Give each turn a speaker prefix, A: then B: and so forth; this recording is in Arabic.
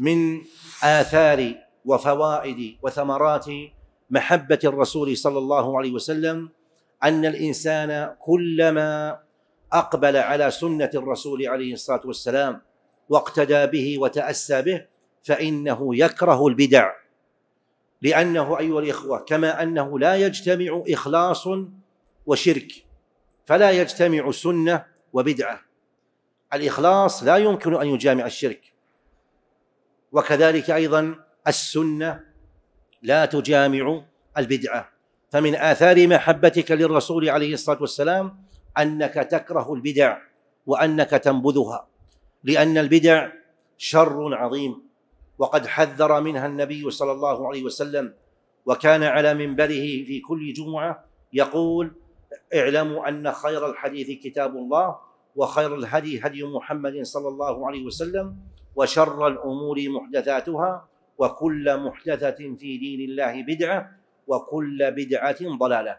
A: من آثار وفوائد وثمرات محبة الرسول صلى الله عليه وسلم أن الإنسان كلما أقبل على سنة الرسول عليه الصلاة والسلام واقتدى به وتأسى به فإنه يكره البدع لأنه أيها الإخوة كما أنه لا يجتمع إخلاص وشرك فلا يجتمع سنة وبدعة الإخلاص لا يمكن أن يجامع الشرك وكذلك ايضا السنه لا تجامع البدعه فمن اثار محبتك للرسول عليه الصلاه والسلام انك تكره البدع وانك تنبذها لان البدع شر عظيم وقد حذر منها النبي صلى الله عليه وسلم وكان على منبره في كل جمعه يقول اعلموا ان خير الحديث كتاب الله وخير الهدي هدي محمد صلى الله عليه وسلم وشر الأمور محدثاتها وكل محدثة في دين الله بدعة وكل بدعة ضلالة